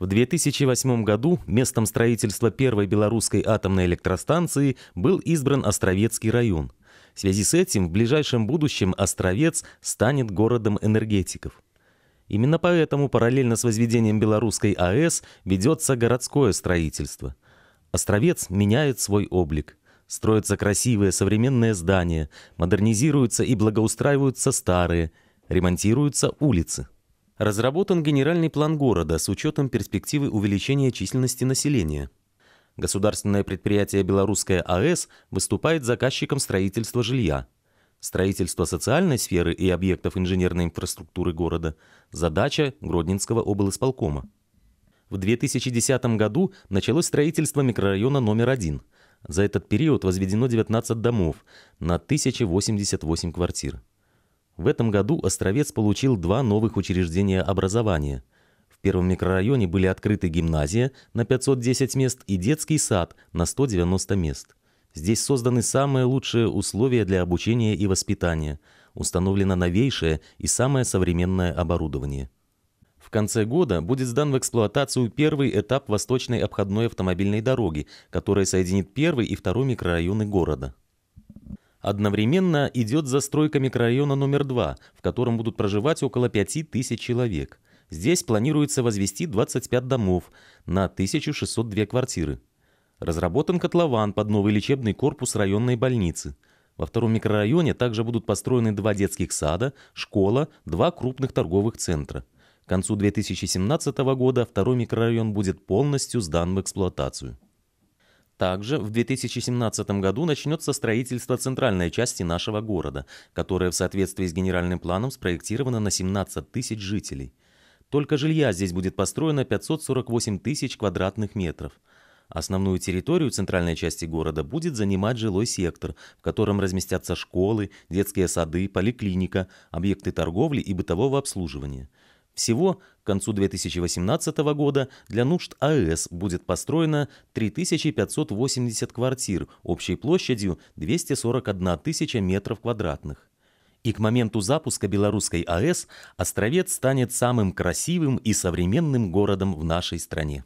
В 2008 году местом строительства первой белорусской атомной электростанции был избран Островецкий район. В связи с этим в ближайшем будущем Островец станет городом энергетиков. Именно поэтому параллельно с возведением белорусской АЭС ведется городское строительство. Островец меняет свой облик. Строятся красивые современные здания, модернизируются и благоустраиваются старые, ремонтируются улицы. Разработан генеральный план города с учетом перспективы увеличения численности населения. Государственное предприятие «Белорусская АЭС» выступает заказчиком строительства жилья. Строительство социальной сферы и объектов инженерной инфраструктуры города – задача Гродненского облсполкома. В 2010 году началось строительство микрорайона номер один. За этот период возведено 19 домов на 1088 квартир. В этом году Островец получил два новых учреждения образования. В первом микрорайоне были открыты гимназия на 510 мест и детский сад на 190 мест. Здесь созданы самые лучшие условия для обучения и воспитания. Установлено новейшее и самое современное оборудование. В конце года будет сдан в эксплуатацию первый этап восточной обходной автомобильной дороги, которая соединит первый и второй микрорайоны города. Одновременно идет застройка микрорайона номер 2, в котором будут проживать около 5000 человек. Здесь планируется возвести 25 домов на 1602 квартиры. Разработан котлован под новый лечебный корпус районной больницы. Во втором микрорайоне также будут построены два детских сада, школа, два крупных торговых центра. К концу 2017 года второй микрорайон будет полностью сдан в эксплуатацию. Также в 2017 году начнется строительство центральной части нашего города, которая в соответствии с генеральным планом спроектирована на 17 тысяч жителей. Только жилья здесь будет построено 548 тысяч квадратных метров. Основную территорию центральной части города будет занимать жилой сектор, в котором разместятся школы, детские сады, поликлиника, объекты торговли и бытового обслуживания. Всего к концу 2018 года для нужд АЭС будет построено 3580 квартир общей площадью 241 тысяча метров квадратных. И к моменту запуска белорусской АЭС Островец станет самым красивым и современным городом в нашей стране.